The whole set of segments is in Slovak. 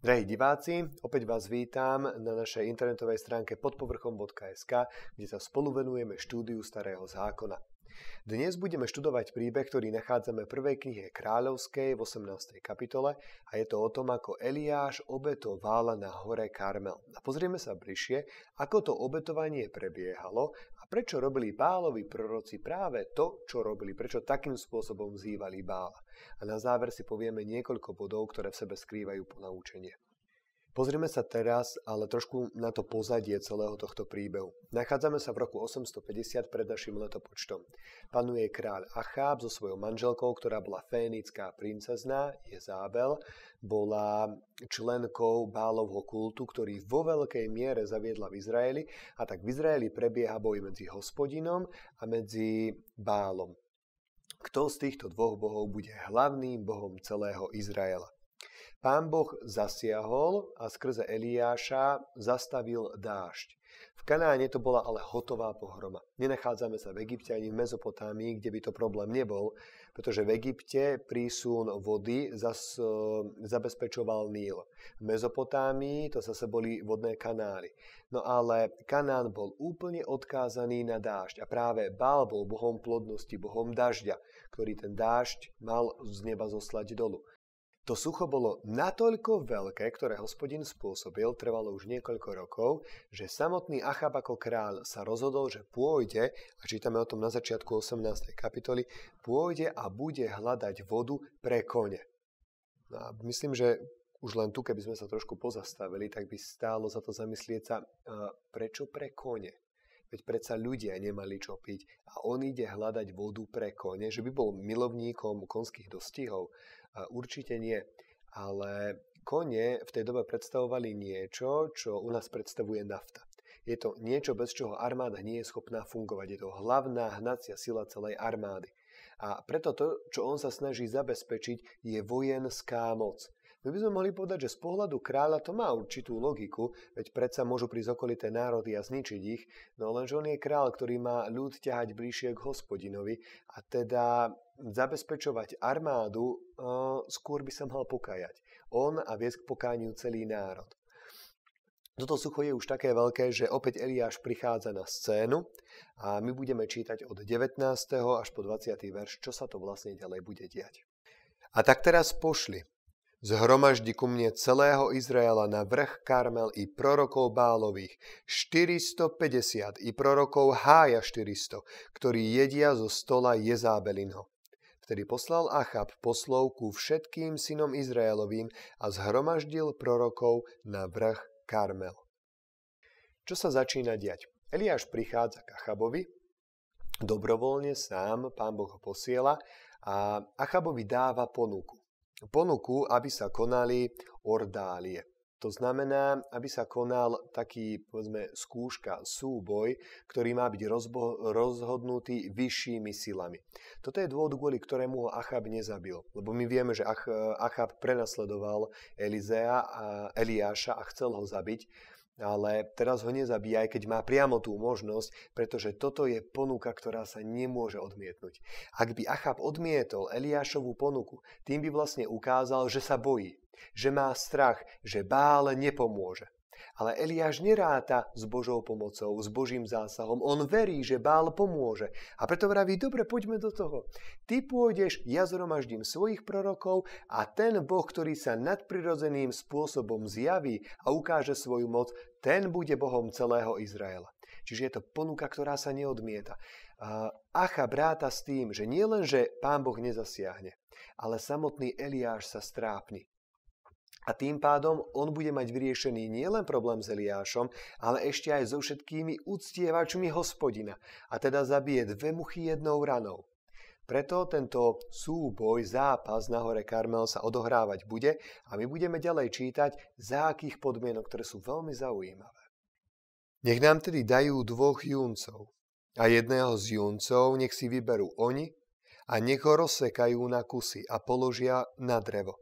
Drahí diváci, opäť vás vítam na našej internetovej stránke podpovrchom.sk, kde sa spolu venujeme štúdiu Starého zákona. Dnes budeme študovať príbeh, ktorý nachádzame v prvej knihe Kráľovskej v 18. kapitole a je to o tom, ako Eliáš obetoval na hore Karmel. A pozrieme sa bližšie, ako to obetovanie prebiehalo prečo robili Bálovi proroci práve to, čo robili, prečo takým spôsobom vzývali Bála. A na záver si povieme niekoľko bodov, ktoré v sebe skrývajú ponaučenie. Pozrieme sa teraz ale trošku na to pozadie celého tohto príbehu. Nachádzame sa v roku 850 pred našim letopočtom. Panuje kráľ Acháb so svojou manželkou, ktorá bola fénická princezná, Jezábel, bola členkou Bálovho kultu, ktorý vo veľkej miere zaviedla v Izraeli a tak v Izraeli prebieha boj medzi hospodinom a medzi Bálom. Kto z týchto dvoch bohov bude hlavným bohom celého Izraela? Pán Boh zasiahol a skrze Eliáša zastavil dážď. V Kanáne to bola ale hotová pohroma. Nenachádzame sa v Egypte ani v Mezopotámii, kde by to problém nebol, pretože v Egypte prísun vody zas, e, zabezpečoval Níl. V Mezopotámii to zase boli vodné kanály. No ale Kanán bol úplne odkázaný na dážď a práve Bál bol bohom plodnosti, bohom dažďa, ktorý ten dážď mal z neba zoslať dolu. To sucho bolo natoľko veľké, ktoré hospodin spôsobil, trvalo už niekoľko rokov, že samotný Achab ako kráľ sa rozhodol, že pôjde, a čítame o tom na začiatku 18. kapitoly, pôjde a bude hľadať vodu pre kone. No a myslím, že už len tu, keby sme sa trošku pozastavili, tak by stálo za to zamyslieť sa, prečo pre kone? Veď predsa ľudia nemali čo piť a on ide hľadať vodu pre kone, že by bol milovníkom konských dostihov určite nie. Ale kone v tej dobe predstavovali niečo, čo u nás predstavuje nafta. Je to niečo, bez čoho armáda nie je schopná fungovať. Je to hlavná hnacia sila celej armády. A preto to, čo on sa snaží zabezpečiť, je vojenská moc my by sme mohli povedať, že z pohľadu kráľa to má určitú logiku, veď predsa môžu prísť okolité národy a zničiť ich, no lenže on je kráľ, ktorý má ľud ťahať bližšie k hospodinovi a teda zabezpečovať armádu, e, skôr by sa mal pokajať. On a viesť k pokániu celý národ. Toto sucho je už také veľké, že opäť Eliáš prichádza na scénu a my budeme čítať od 19. až po 20. verš, čo sa to vlastne ďalej bude diať. A tak teraz pošli. Zhromaždi ku mne celého Izraela na vrch Karmel i prorokov Bálových, 450 i prorokov Hája 400, ktorí jedia zo stola Jezábelinho. Vtedy poslal Achab poslov ku všetkým synom Izraelovým a zhromaždil prorokov na vrch Karmel. Čo sa začína diať? Eliáš prichádza k Achabovi, dobrovoľne sám, pán Boh ho posiela a Achabovi dáva ponuku ponuku, aby sa konali ordálie. To znamená, aby sa konal taký, povedzme, skúška, súboj, ktorý má byť rozbo- rozhodnutý vyššími silami. Toto je dôvod, kvôli ktorému ho Achab nezabil. Lebo my vieme, že Ach- Achab prenasledoval Elizea a Eliáša a chcel ho zabiť ale teraz ho aj keď má priamo tú možnosť, pretože toto je ponuka, ktorá sa nemôže odmietnúť. Ak by Achab odmietol Eliášovú ponuku, tým by vlastne ukázal, že sa bojí, že má strach, že Bál nepomôže. Ale Eliáš neráta s Božou pomocou, s Božím zásahom. On verí, že Bál pomôže. A preto vraví, dobre, poďme do toho. Ty pôjdeš, ja zhromaždím svojich prorokov a ten Boh, ktorý sa nadprirodzeným spôsobom zjaví a ukáže svoju moc, ten bude Bohom celého Izraela. Čiže je to ponuka, ktorá sa neodmieta. Acha bráta s tým, že nie len, že pán Boh nezasiahne, ale samotný Eliáš sa strápni. A tým pádom on bude mať vyriešený nielen problém s Eliášom, ale ešte aj so všetkými uctievačmi hospodina. A teda zabije dve muchy jednou ranou. Preto tento súboj, zápas na hore Karmel sa odohrávať bude a my budeme ďalej čítať za akých podmienok, ktoré sú veľmi zaujímavé. Nech nám tedy dajú dvoch juncov a jedného z juncov nech si vyberú oni a nech ho rozsekajú na kusy a položia na drevo.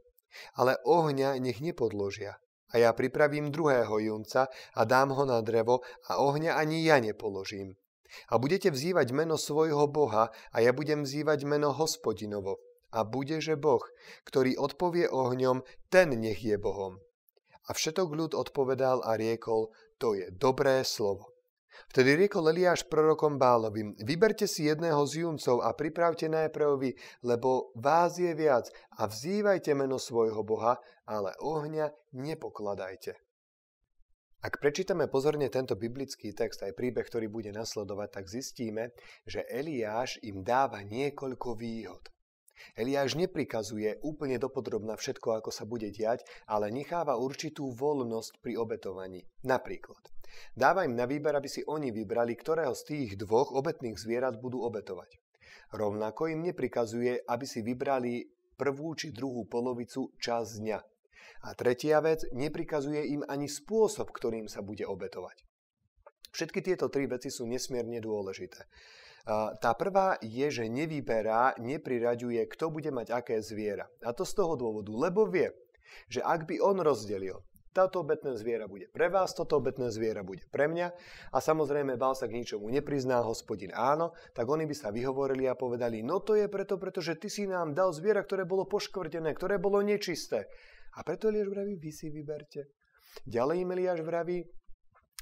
Ale ohňa nech nepodložia, a ja pripravím druhého junca a dám ho na drevo a ohňa ani ja nepoložím. A budete vzývať meno svojho Boha a ja budem vzývať meno hospodinovo. A bude, že Boh, ktorý odpovie ohňom, ten nech je Bohom. A všetok ľud odpovedal a riekol, to je dobré slovo. Vtedy riekol Eliáš prorokom Bálovi, vyberte si jedného z juncov a pripravte vy, lebo vás je viac a vzývajte meno svojho Boha, ale ohňa nepokladajte. Ak prečítame pozorne tento biblický text aj príbeh, ktorý bude nasledovať, tak zistíme, že Eliáš im dáva niekoľko výhod. Eliáš neprikazuje úplne dopodrobná všetko, ako sa bude diať, ale necháva určitú voľnosť pri obetovaní. Napríklad, dáva im na výber, aby si oni vybrali, ktorého z tých dvoch obetných zvierat budú obetovať. Rovnako im neprikazuje, aby si vybrali prvú či druhú polovicu čas dňa, a tretia vec, neprikazuje im ani spôsob, ktorým sa bude obetovať. Všetky tieto tri veci sú nesmierne dôležité. Tá prvá je, že nevyberá, nepriraďuje, kto bude mať aké zviera. A to z toho dôvodu, lebo vie, že ak by on rozdelil, táto obetné zviera bude pre vás, toto obetné zviera bude pre mňa a samozrejme Bál sa k ničomu neprizná, hospodin áno, tak oni by sa vyhovorili a povedali, no to je preto, pretože ty si nám dal zviera, ktoré bolo poškvrtené, ktoré bolo nečisté. A preto Eliáš vraví, vy si vyberte. Ďalej im Eliáš vraví,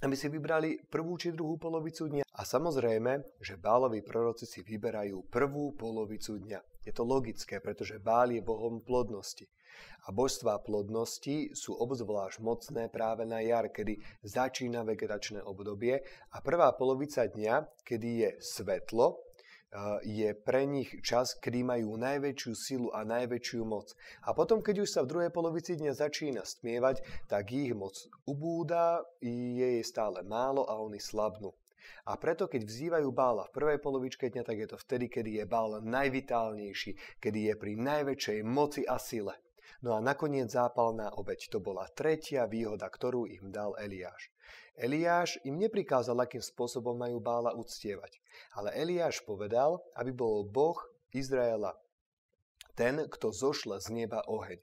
aby si vybrali prvú či druhú polovicu dňa. A samozrejme, že Bálovi proroci si vyberajú prvú polovicu dňa. Je to logické, pretože Bál je bohom plodnosti. A božstvá plodnosti sú obzvlášť mocné práve na jar, kedy začína vegetačné obdobie a prvá polovica dňa, kedy je svetlo, E, je pre nich čas, kedy majú najväčšiu silu a najväčšiu moc. A potom, keď už sa v druhej polovici dňa začína stmievať, tak ich moc ubúda, je jej stále málo a oni slabnú. A preto, keď vzývajú Bála v prvej polovičke dňa, tak je to vtedy, kedy je Bál najvitálnejší, kedy je pri najväčšej moci a sile. No a nakoniec zápalná obeď. To bola tretia výhoda, ktorú im dal Eliáš. Eliáš im neprikázal, akým spôsobom majú Bála uctievať. Ale Eliáš povedal, aby bol Boh Izraela ten, kto zošle z neba oheň.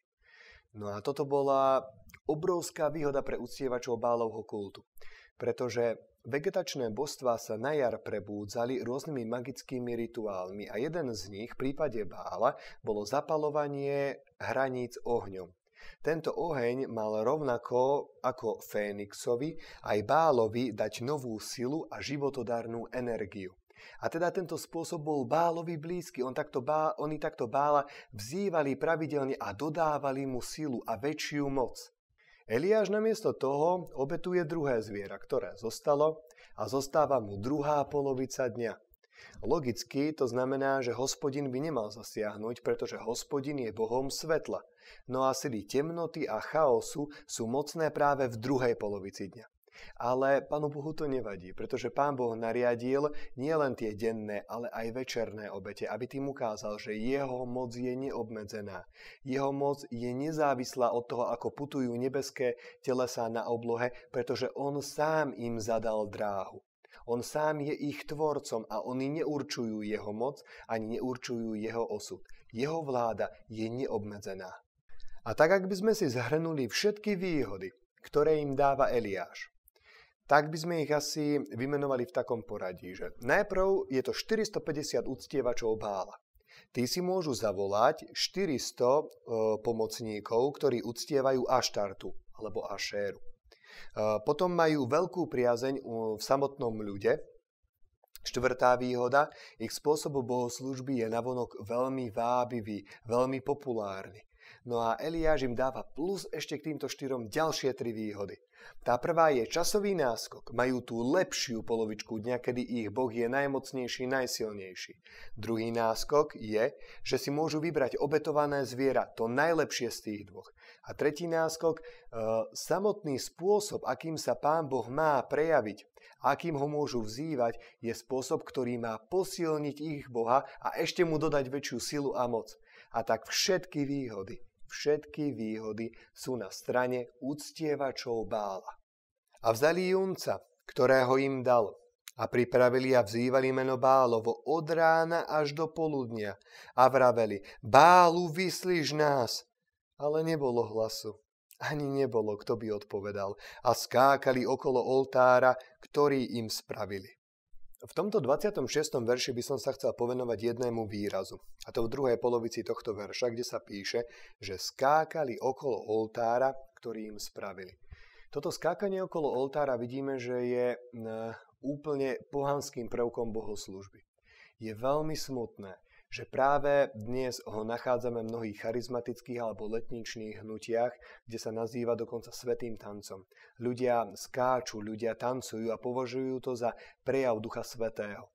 No a toto bola obrovská výhoda pre uctievačov Bálovho kultu, pretože vegetačné božstva sa na jar prebúdzali rôznymi magickými rituálmi a jeden z nich v prípade Bála bolo zapalovanie hraníc ohňom. Tento oheň mal rovnako ako Fénixovi aj Bálovi dať novú silu a životodarnú energiu. A teda tento spôsob bol Bálovi blízky. On takto bá, oni takto Bála vzývali pravidelne a dodávali mu silu a väčšiu moc. Eliáš namiesto toho obetuje druhé zviera, ktoré zostalo a zostáva mu druhá polovica dňa. Logicky to znamená, že hospodin by nemal zasiahnuť, pretože hospodin je bohom svetla – No a sily temnoty a chaosu sú mocné práve v druhej polovici dňa. Ale Pánu Bohu to nevadí, pretože Pán Boh nariadil nielen tie denné, ale aj večerné obete, aby tým ukázal, že jeho moc je neobmedzená. Jeho moc je nezávislá od toho, ako putujú nebeské telesá na oblohe, pretože On sám im zadal dráhu. On sám je ich tvorcom a oni neurčujú jeho moc ani neurčujú jeho osud. Jeho vláda je neobmedzená. A tak, ak by sme si zhrnuli všetky výhody, ktoré im dáva Eliáš, tak by sme ich asi vymenovali v takom poradí, že najprv je to 450 uctievačov Bála. Tí si môžu zavolať 400 e, pomocníkov, ktorí uctievajú Aštartu alebo Ašéru. E, potom majú veľkú priazeň v samotnom ľude. Štvrtá výhoda, ich spôsob bohoslužby je navonok veľmi vábivý, veľmi populárny. No a Eliáš im dáva plus ešte k týmto štyrom ďalšie tri výhody. Tá prvá je časový náskok. Majú tú lepšiu polovičku dňa, kedy ich Boh je najmocnejší, najsilnejší. Druhý náskok je, že si môžu vybrať obetované zviera, to najlepšie z tých dvoch. A tretí náskok, e, samotný spôsob, akým sa Pán Boh má prejaviť, akým ho môžu vzývať, je spôsob, ktorý má posilniť ich Boha a ešte mu dodať väčšiu silu a moc. A tak všetky výhody, všetky výhody sú na strane uctievačov Bála. A vzali junca, ktorého im dal, a pripravili a vzývali meno Bálovo od rána až do poludnia a vraveli, Bálu vyslíš nás. Ale nebolo hlasu, ani nebolo, kto by odpovedal a skákali okolo oltára, ktorý im spravili. V tomto 26. verši by som sa chcel povenovať jednému výrazu, a to v druhej polovici tohto verša, kde sa píše, že skákali okolo oltára, ktorý im spravili. Toto skákanie okolo oltára vidíme, že je e, úplne pohanským prvkom bohoslužby. Je veľmi smutné, že práve dnes ho nachádzame v mnohých charizmatických alebo letničných hnutiach, kde sa nazýva dokonca svetým tancom. Ľudia skáču, ľudia tancujú a považujú to za prejav Ducha Svetého.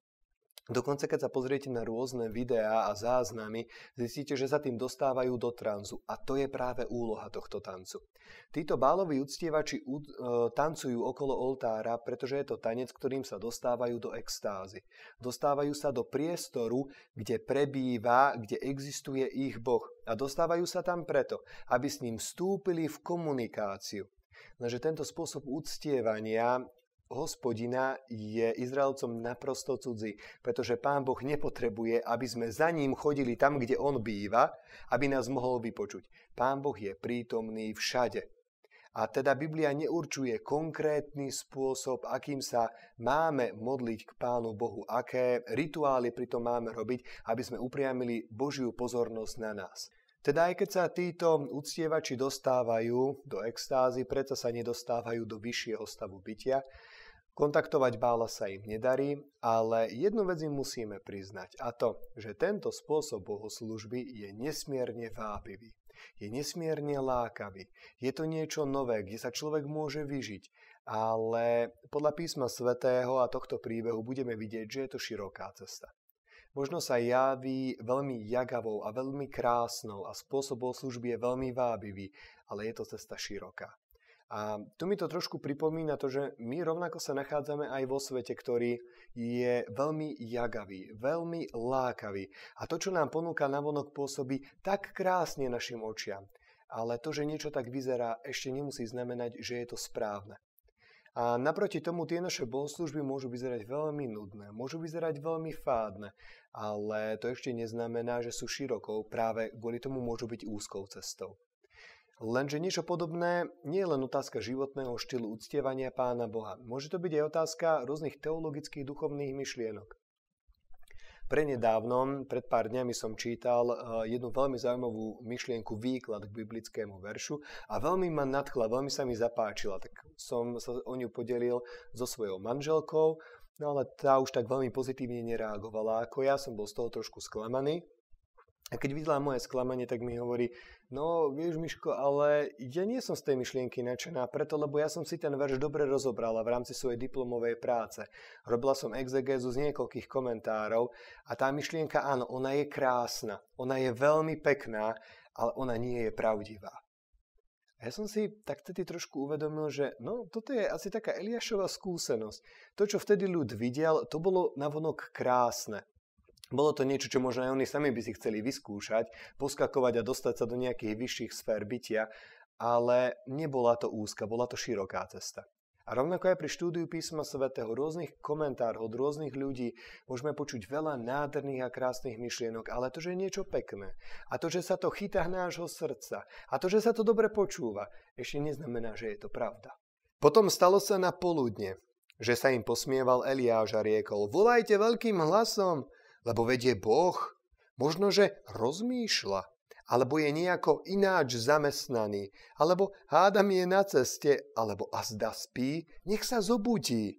Dokonca keď sa pozriete na rôzne videá a záznamy, zistíte, že sa tým dostávajú do tranzu a to je práve úloha tohto tancu. Títo báloví uctievači e, tancujú okolo oltára, pretože je to tanec, ktorým sa dostávajú do extázy. Dostávajú sa do priestoru, kde prebýva, kde existuje ich Boh a dostávajú sa tam preto, aby s ním vstúpili v komunikáciu. Takže no, tento spôsob uctievania hospodina je Izraelcom naprosto cudzí, pretože pán Boh nepotrebuje, aby sme za ním chodili tam, kde on býva, aby nás mohol vypočuť. Pán Boh je prítomný všade. A teda Biblia neurčuje konkrétny spôsob, akým sa máme modliť k Pánu Bohu, aké rituály tom máme robiť, aby sme upriamili Božiu pozornosť na nás. Teda aj keď sa títo uctievači dostávajú do extázy, predsa sa nedostávajú do vyššieho stavu bytia, Kontaktovať Bála sa im nedarí, ale jednu vec im musíme priznať a to, že tento spôsob bohoslužby je nesmierne vábivý, je nesmierne lákavý, je to niečo nové, kde sa človek môže vyžiť, ale podľa písma svätého a tohto príbehu budeme vidieť, že je to široká cesta. Možno sa javí veľmi jagavou a veľmi krásnou a spôsob služby je veľmi vábivý, ale je to cesta široká. A tu mi to trošku pripomína to, že my rovnako sa nachádzame aj vo svete, ktorý je veľmi jagavý, veľmi lákavý. A to, čo nám ponúka navonok, pôsobí tak krásne našim očiam. Ale to, že niečo tak vyzerá, ešte nemusí znamenať, že je to správne. A naproti tomu tie naše bohoslužby môžu vyzerať veľmi nudné, môžu vyzerať veľmi fádne, ale to ešte neznamená, že sú širokou, práve kvôli tomu môžu byť úzkou cestou. Lenže niečo podobné nie je len otázka životného štýlu uctievania Pána Boha. Môže to byť aj otázka rôznych teologických duchovných myšlienok. Prenedávnom, pred pár dňami som čítal eh, jednu veľmi zaujímavú myšlienku, výklad k biblickému veršu a veľmi ma nadchla, veľmi sa mi zapáčila. Tak som sa o ňu podelil so svojou manželkou, no ale tá už tak veľmi pozitívne nereagovala ako ja, som bol z toho trošku sklamaný. A keď videla moje sklamanie, tak mi hovorí, no vieš Miško, ale ja nie som z tej myšlienky nadšená, preto lebo ja som si ten verš dobre rozobrala v rámci svojej diplomovej práce. Robila som exegézu z niekoľkých komentárov a tá myšlienka, áno, ona je krásna, ona je veľmi pekná, ale ona nie je pravdivá. A ja som si tak tedy trošku uvedomil, že no, toto je asi taká Eliášova skúsenosť. To, čo vtedy ľud videl, to bolo navonok krásne. Bolo to niečo, čo možno aj oni sami by si chceli vyskúšať, poskakovať a dostať sa do nejakých vyšších sfér bytia, ale nebola to úzka, bola to široká cesta. A rovnako aj pri štúdiu písma svätého rôznych komentárov od rôznych ľudí môžeme počuť veľa nádherných a krásnych myšlienok, ale to, že je niečo pekné a to, že sa to chytá nášho srdca a to, že sa to dobre počúva, ešte neznamená, že je to pravda. Potom stalo sa na poludne, že sa im posmieval Eliáš a riekol, volajte veľkým hlasom, lebo vedie Boh, možno, že rozmýšľa, alebo je nejako ináč zamestnaný, alebo hádam je na ceste, alebo azda spí, nech sa zobudí.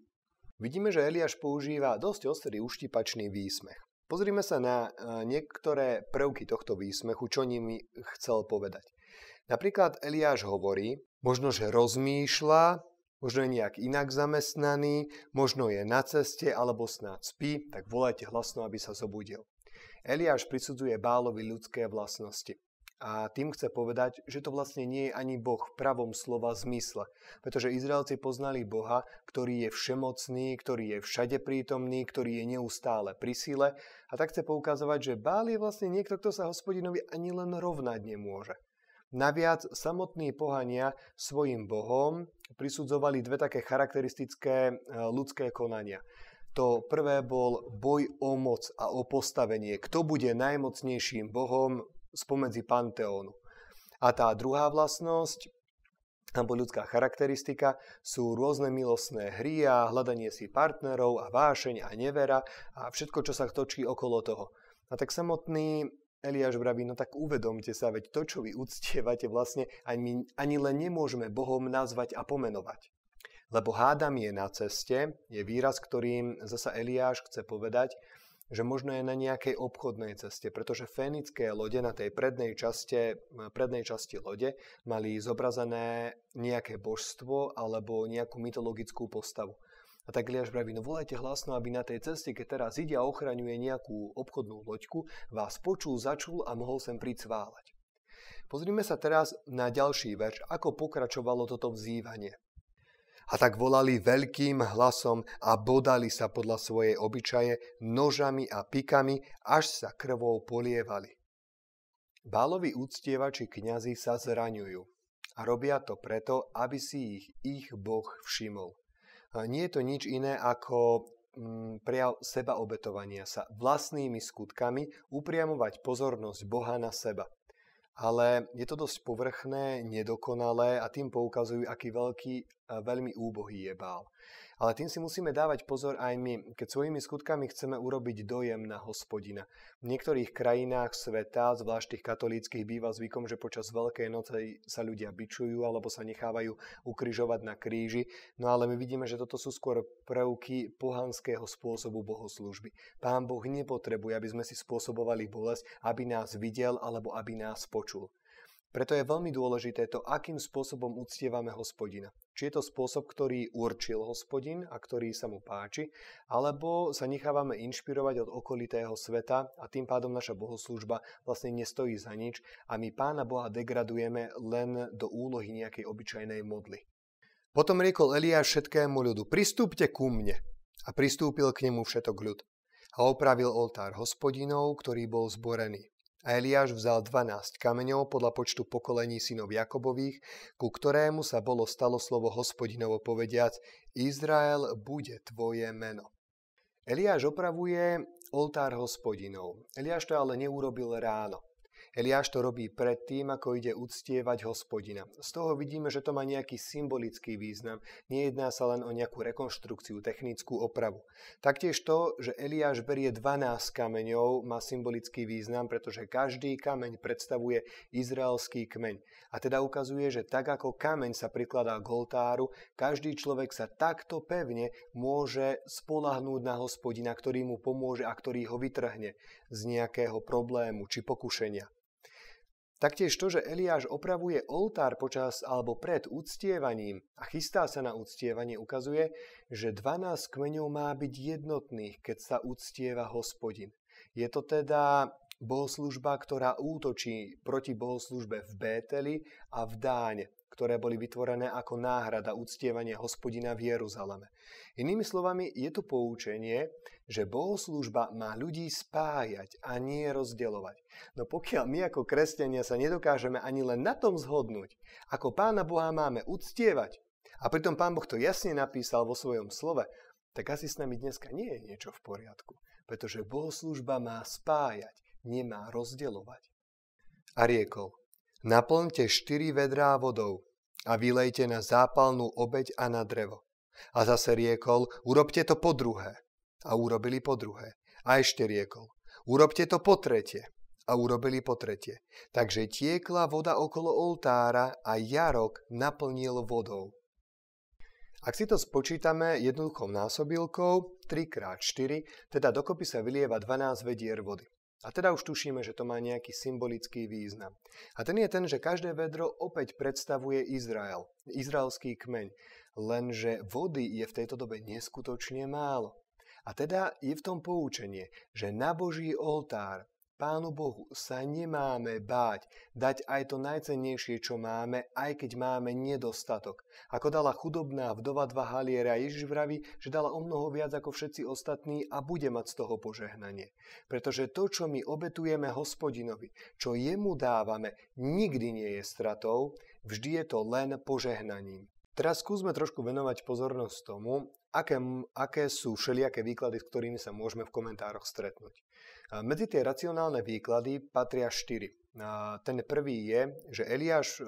Vidíme, že Eliáš používa dosť ostrý uštipačný výsmech. Pozrime sa na e, niektoré prvky tohto výsmechu, čo nimi chcel povedať. Napríklad Eliáš hovorí, možno, že rozmýšľa, možno je nejak inak zamestnaný, možno je na ceste alebo snáď spí, tak volajte hlasno, aby sa zobudil. Eliáš prisudzuje Bálovi ľudské vlastnosti. A tým chce povedať, že to vlastne nie je ani Boh v pravom slova zmysle, pretože Izraelci poznali Boha, ktorý je všemocný, ktorý je všade prítomný, ktorý je neustále pri síle a tak chce poukazovať, že Bál je vlastne niekto, kto sa hospodinovi ani len rovnať nemôže. Naviac samotní pohania svojim Bohom prisudzovali dve také charakteristické e, ľudské konania. To prvé bol boj o moc a o postavenie. Kto bude najmocnejším bohom spomedzi Panteónu. A tá druhá vlastnosť, alebo ľudská charakteristika, sú rôzne milostné hry a hľadanie si partnerov a vášeň a nevera a všetko, čo sa točí okolo toho. A tak samotný Eliáš vraví, no tak uvedomte sa, veď to, čo vy uctievate, vlastne ani, ani len nemôžeme Bohom nazvať a pomenovať. Lebo hádam je na ceste, je výraz, ktorým zasa Eliáš chce povedať, že možno je na nejakej obchodnej ceste, pretože fénické lode na tej prednej, časte, prednej časti lode mali zobrazené nejaké božstvo alebo nejakú mytologickú postavu. A tak Eliáš vraví, no volajte hlasno, aby na tej ceste, keď teraz ide a ochraňuje nejakú obchodnú loďku, vás počul, začul a mohol sem pricválať. Pozrime sa teraz na ďalší verš, ako pokračovalo toto vzývanie. A tak volali veľkým hlasom a bodali sa podľa svojej obyčaje nožami a pikami, až sa krvou polievali. Bálovi úctievači kňazi sa zraňujú a robia to preto, aby si ich ich Boh všimol nie je to nič iné ako mm, prijal seba obetovania sa vlastnými skutkami, upriamovať pozornosť Boha na seba. Ale je to dosť povrchné, nedokonalé a tým poukazujú, aký veľký, veľmi úbohý je Bál. Ale tým si musíme dávať pozor aj my, keď svojimi skutkami chceme urobiť dojem na hospodina. V niektorých krajinách sveta, zvlášť tých katolíckých, býva zvykom, že počas Veľkej noci sa ľudia bičujú alebo sa nechávajú ukryžovať na kríži. No ale my vidíme, že toto sú skôr prvky pohanského spôsobu bohoslužby. Pán Boh nepotrebuje, aby sme si spôsobovali bolesť, aby nás videl alebo aby nás počul. Preto je veľmi dôležité to, akým spôsobom uctievame hospodina. Či je to spôsob, ktorý určil hospodin a ktorý sa mu páči, alebo sa nechávame inšpirovať od okolitého sveta a tým pádom naša bohoslužba vlastne nestojí za nič a my pána Boha degradujeme len do úlohy nejakej obyčajnej modly. Potom riekol Eliáš všetkému ľudu, pristúpte ku mne. A pristúpil k nemu všetok ľud. A opravil oltár hospodinov, ktorý bol zborený. A Eliáš vzal 12 kameňov podľa počtu pokolení synov Jakobových, ku ktorému sa bolo stalo slovo hospodinovo povediať, Izrael bude tvoje meno. Eliáš opravuje oltár hospodinov. Eliáš to ale neurobil ráno. Eliáš to robí pred tým, ako ide uctievať hospodina. Z toho vidíme, že to má nejaký symbolický význam. Nejedná sa len o nejakú rekonštrukciu, technickú opravu. Taktiež to, že Eliáš berie 12 kameňov, má symbolický význam, pretože každý kameň predstavuje izraelský kmeň. A teda ukazuje, že tak ako kameň sa prikladá k oltáru, každý človek sa takto pevne môže spolahnúť na hospodina, ktorý mu pomôže a ktorý ho vytrhne z nejakého problému či pokušenia. Taktiež to, že Eliáš opravuje oltár počas alebo pred uctievaním a chystá sa na uctievanie, ukazuje, že 12 kmeňov má byť jednotných, keď sa uctieva hospodin. Je to teda bohoslužba, ktorá útočí proti bohoslužbe v Bételi a v Dáne ktoré boli vytvorené ako náhrada uctievania hospodina v Jeruzaleme. Inými slovami, je tu poučenie, že bohoslužba má ľudí spájať a nie rozdielovať. No pokiaľ my ako kresťania sa nedokážeme ani len na tom zhodnúť, ako pána Boha máme uctievať, a pritom pán Boh to jasne napísal vo svojom slove, tak asi s nami dneska nie je niečo v poriadku, pretože bohoslužba má spájať, nemá rozdielovať. A riekol, naplňte štyri vedrá vodou a vylejte na zápalnú obeď a na drevo. A zase riekol, urobte to po druhé. A urobili po druhé. A ešte riekol, urobte to po tretie. A urobili po tretie. Takže tiekla voda okolo oltára a jarok naplnil vodou. Ak si to spočítame jednoduchou násobilkou, 3 x 4, teda dokopy sa vylieva 12 vedier vody. A teda už tušíme, že to má nejaký symbolický význam. A ten je ten, že každé vedro opäť predstavuje Izrael, izraelský kmeň. Lenže vody je v tejto dobe neskutočne málo. A teda je v tom poučenie, že na Boží oltár Pánu Bohu sa nemáme báť dať aj to najcennejšie, čo máme, aj keď máme nedostatok. Ako dala chudobná vdova dva haliera, Ježiš vraví, že dala o mnoho viac ako všetci ostatní a bude mať z toho požehnanie. Pretože to, čo my obetujeme hospodinovi, čo jemu dávame, nikdy nie je stratou, vždy je to len požehnaním. Teraz skúsme trošku venovať pozornosť tomu, aké, aké sú všelijaké výklady, s ktorými sa môžeme v komentároch stretnúť. Medzi tie racionálne výklady patria štyri. Ten prvý je, že Eliáš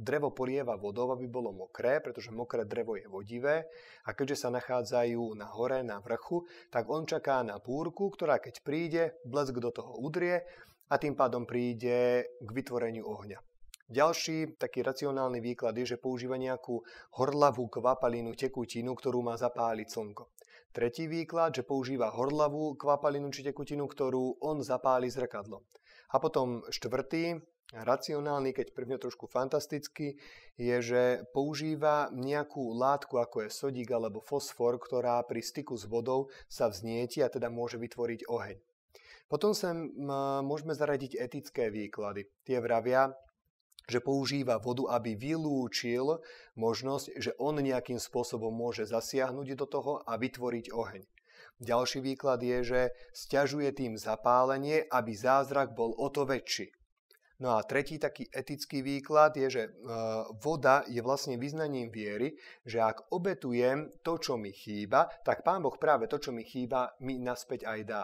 drevo polieva vodou, aby bolo mokré, pretože mokré drevo je vodivé a keďže sa nachádzajú na hore, na vrchu, tak on čaká na búrku, ktorá keď príde, blesk do toho udrie a tým pádom príde k vytvoreniu ohňa. Ďalší taký racionálny výklad je, že používa nejakú horlavú kvapalinu, tekutinu, ktorú má zapáliť slnko. Tretí výklad, že používa horlavú kvapalinu či tekutinu, ktorú on zapáli zrkadlo. A potom štvrtý, racionálny, keď prvne trošku fantastický, je, že používa nejakú látku, ako je sodík alebo fosfor, ktorá pri styku s vodou sa vznieti a teda môže vytvoriť oheň. Potom sem môžeme zaradiť etické výklady. Tie vravia, že používa vodu, aby vylúčil možnosť, že on nejakým spôsobom môže zasiahnuť do toho a vytvoriť oheň. Ďalší výklad je, že stiažuje tým zapálenie, aby zázrak bol o to väčší. No a tretí taký etický výklad je, že e, voda je vlastne vyznaním viery, že ak obetujem to, čo mi chýba, tak Pán Boh práve to, čo mi chýba, mi naspäť aj dá.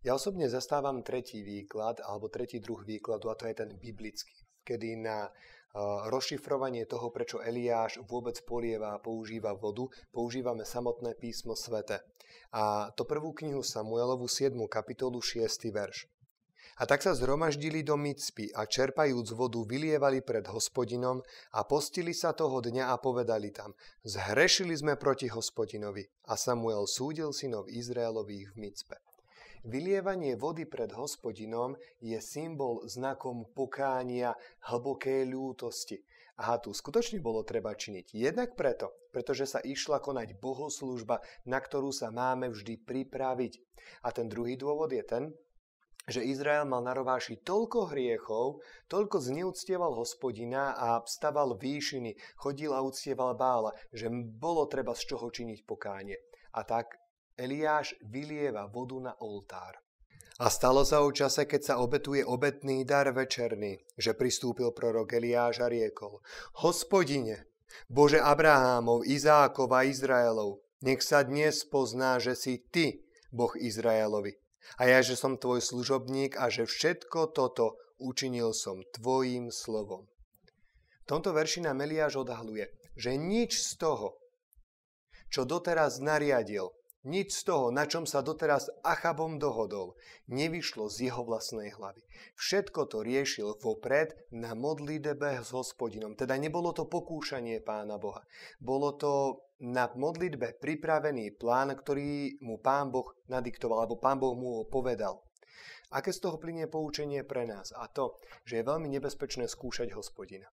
Ja osobne zastávam tretí výklad, alebo tretí druh výkladu, a to je ten biblický kedy na rozšifrovanie toho, prečo Eliáš vôbec polieva a používa vodu, používame samotné písmo svete. A to prvú knihu Samuelovu 7. kapitolu 6. verš. A tak sa zhromaždili do Micpy a čerpajúc vodu vylievali pred hospodinom a postili sa toho dňa a povedali tam, zhrešili sme proti hospodinovi a Samuel súdil synov Izraelových v Micpe. Vylievanie vody pred hospodinom je symbol znakom pokánia, hlbokej ľútosti. A tu skutočne bolo treba činiť. Jednak preto, pretože sa išla konať bohoslužba, na ktorú sa máme vždy pripraviť. A ten druhý dôvod je ten, že Izrael mal na rováši toľko hriechov, toľko zneúctieval hospodina a vstával výšiny, chodil a uctieval bála, že bolo treba z čoho činiť pokánie. A tak Eliáš vylieva vodu na oltár. A stalo sa o čase, keď sa obetuje obetný dar večerný, že pristúpil prorok Eliáš a riekol, Hospodine, Bože Abrahámov, Izákov a Izraelov, nech sa dnes pozná, že si Ty, Boh Izraelovi, a ja, že som Tvoj služobník a že všetko toto učinil som Tvojim slovom. V tomto verši nám Eliáš odhaluje, že nič z toho, čo doteraz nariadil, nič z toho, na čom sa doteraz Achabom dohodol, nevyšlo z jeho vlastnej hlavy. Všetko to riešil vopred na modlitbe s hospodinom. Teda nebolo to pokúšanie pána Boha. Bolo to na modlitbe pripravený plán, ktorý mu pán Boh nadiktoval, alebo pán Boh mu ho povedal. Aké z toho plinie poučenie pre nás? A to, že je veľmi nebezpečné skúšať hospodina.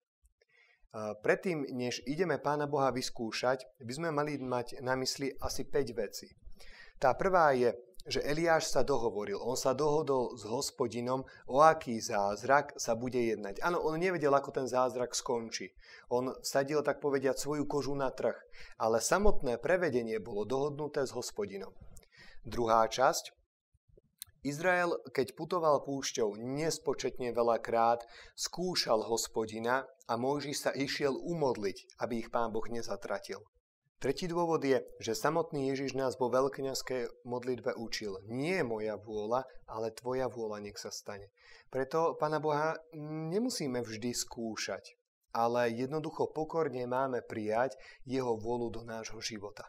Predtým, než ideme Pána Boha vyskúšať, by sme mali mať na mysli asi 5 vecí. Tá prvá je, že Eliáš sa dohovoril. On sa dohodol s hospodinom, o aký zázrak sa bude jednať. Áno, on nevedel, ako ten zázrak skončí. On sadil tak povediať, svoju kožu na trh. Ale samotné prevedenie bolo dohodnuté s hospodinom. Druhá časť Izrael, keď putoval púšťou nespočetne veľa krát, skúšal hospodina a Mojžiš sa išiel umodliť, aby ich pán Boh nezatratil. Tretí dôvod je, že samotný Ježiš nás vo veľkňaskej modlitbe učil. Nie je moja vôľa, ale tvoja vôľa nech sa stane. Preto Pána Boha nemusíme vždy skúšať, ale jednoducho pokorne máme prijať jeho vôľu do nášho života.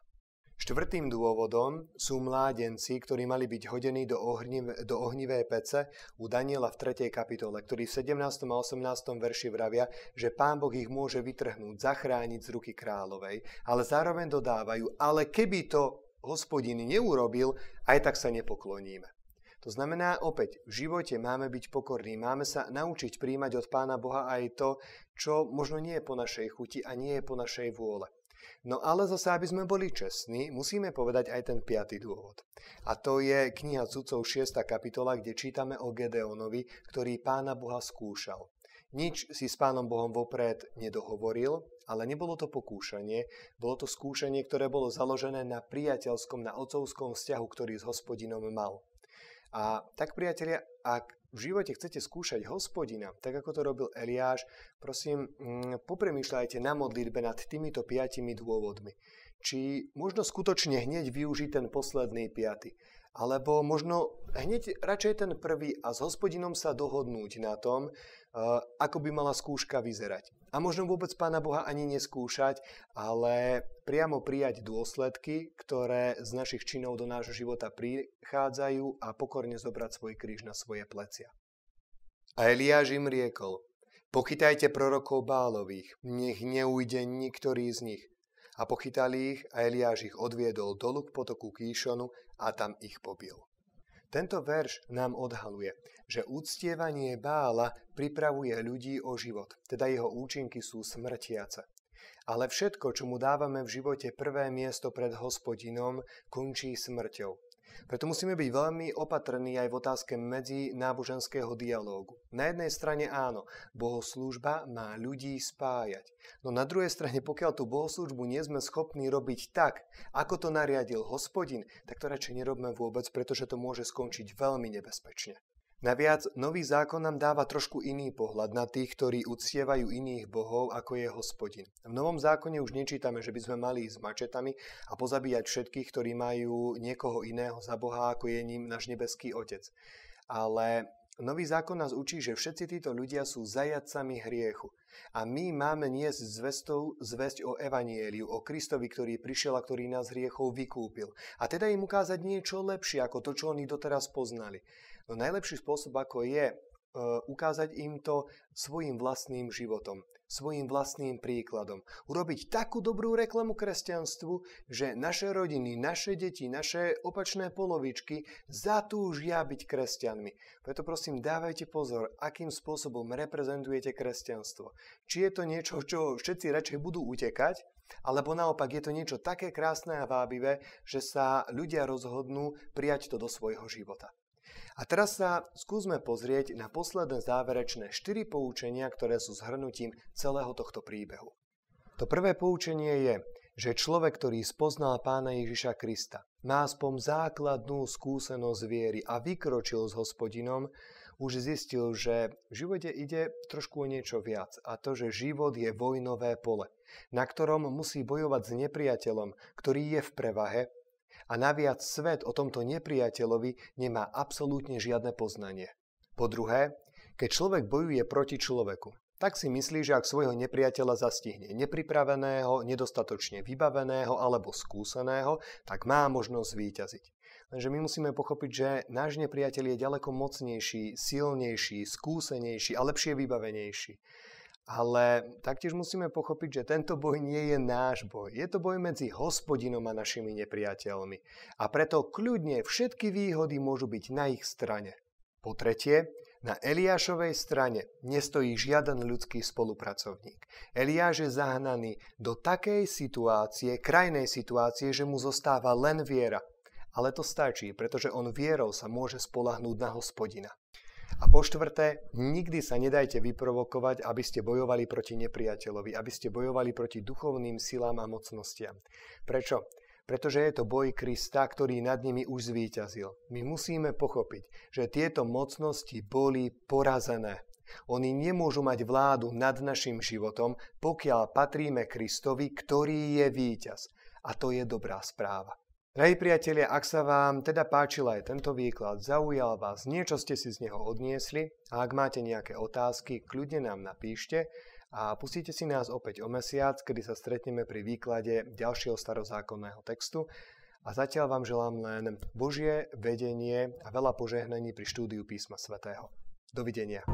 Štvrtým dôvodom sú mládenci, ktorí mali byť hodení do, ohniv- do ohnivej pece u Daniela v 3. kapitole, ktorí v 17. a 18. verši vravia, že Pán Boh ich môže vytrhnúť, zachrániť z ruky kráľovej, ale zároveň dodávajú, ale keby to hospodin neurobil, aj tak sa nepokloníme. To znamená opäť, v živote máme byť pokorní, máme sa naučiť príjmať od Pána Boha aj to, čo možno nie je po našej chuti a nie je po našej vôle. No ale zase, aby sme boli čestní, musíme povedať aj ten piatý dôvod. A to je kniha Cudcov 6. kapitola, kde čítame o Gedeonovi, ktorý pána Boha skúšal. Nič si s pánom Bohom vopred nedohovoril, ale nebolo to pokúšanie, bolo to skúšanie, ktoré bolo založené na priateľskom, na ocovskom vzťahu, ktorý s hospodinom mal. A tak, priatelia, ak v živote chcete skúšať hospodina, tak ako to robil Eliáš, prosím, mm, popremýšľajte na modlitbe nad týmito piatimi dôvodmi. Či možno skutočne hneď využiť ten posledný piaty, alebo možno hneď radšej ten prvý a s hospodinom sa dohodnúť na tom, eh, ako by mala skúška vyzerať a možno vôbec Pána Boha ani neskúšať, ale priamo prijať dôsledky, ktoré z našich činov do nášho života prichádzajú a pokorne zobrať svoj kríž na svoje plecia. A Eliáš im riekol, pochytajte prorokov Bálových, nech neujde niktorý z nich. A pochytali ich a Eliáš ich odviedol dolu k potoku Kíšonu a tam ich pobil. Tento verš nám odhaluje, že uctievanie bála pripravuje ľudí o život, teda jeho účinky sú smrtiace. Ale všetko, čo mu dávame v živote prvé miesto pred hospodinom, končí smrťou. Preto musíme byť veľmi opatrní aj v otázke medzi náboženského dialógu. Na jednej strane áno, bohoslúžba má ľudí spájať. No na druhej strane, pokiaľ tú bohoslúžbu nie sme schopní robiť tak, ako to nariadil hospodin, tak to radšej nerobme vôbec, pretože to môže skončiť veľmi nebezpečne. Naviac, nový zákon nám dáva trošku iný pohľad na tých, ktorí uctievajú iných bohov, ako je hospodin. V novom zákone už nečítame, že by sme mali ísť s mačetami a pozabíjať všetkých, ktorí majú niekoho iného za boha, ako je ním náš nebeský otec. Ale nový zákon nás učí, že všetci títo ľudia sú zajacami hriechu. A my máme niesť zvestou zväzť o evanieliu, o Kristovi, ktorý prišiel a ktorý nás hriechov vykúpil. A teda im ukázať niečo lepšie ako to, čo oni doteraz poznali. No najlepší spôsob, ako je e, ukázať im to svojim vlastným životom, svojim vlastným príkladom. Urobiť takú dobrú reklamu kresťanstvu, že naše rodiny, naše deti, naše opačné polovičky zatúžia byť kresťanmi. Preto prosím, dávajte pozor, akým spôsobom reprezentujete kresťanstvo. Či je to niečo, čo všetci radšej budú utekať, alebo naopak je to niečo také krásne a vábivé, že sa ľudia rozhodnú prijať to do svojho života. A teraz sa skúsme pozrieť na posledné záverečné štyri poučenia, ktoré sú zhrnutím celého tohto príbehu. To prvé poučenie je, že človek, ktorý spoznal pána Ježiša Krista, má aspoň základnú skúsenosť viery a vykročil s hospodinom, už zistil, že v živote ide trošku o niečo viac a to, že život je vojnové pole, na ktorom musí bojovať s nepriateľom, ktorý je v prevahe a naviac svet o tomto nepriateľovi nemá absolútne žiadne poznanie. Po druhé, keď človek bojuje proti človeku, tak si myslí, že ak svojho nepriateľa zastihne nepripraveného, nedostatočne vybaveného alebo skúseného, tak má možnosť zvíťaziť. Lenže my musíme pochopiť, že náš nepriateľ je ďaleko mocnejší, silnejší, skúsenejší a lepšie vybavenejší. Ale taktiež musíme pochopiť, že tento boj nie je náš boj. Je to boj medzi hospodinom a našimi nepriateľmi. A preto kľudne všetky výhody môžu byť na ich strane. Po tretie, na Eliášovej strane nestojí žiaden ľudský spolupracovník. Eliáš je zahnaný do takej situácie, krajnej situácie, že mu zostáva len viera. Ale to stačí, pretože on vierou sa môže spolahnúť na hospodina. A po štvrté, nikdy sa nedajte vyprovokovať, aby ste bojovali proti nepriateľovi, aby ste bojovali proti duchovným silám a mocnostiam. Prečo? Pretože je to boj Krista, ktorý nad nimi už zvíťazil. My musíme pochopiť, že tieto mocnosti boli porazené. Oni nemôžu mať vládu nad našim životom, pokiaľ patríme Kristovi, ktorý je víťaz. A to je dobrá správa. Drahí priatelia, ak sa vám teda páčil aj tento výklad, zaujal vás, niečo ste si z neho odniesli a ak máte nejaké otázky, kľudne nám napíšte a pustíte si nás opäť o mesiac, kedy sa stretneme pri výklade ďalšieho starozákonného textu a zatiaľ vám želám len Božie vedenie a veľa požehnaní pri štúdiu písma svätého. Dovidenia.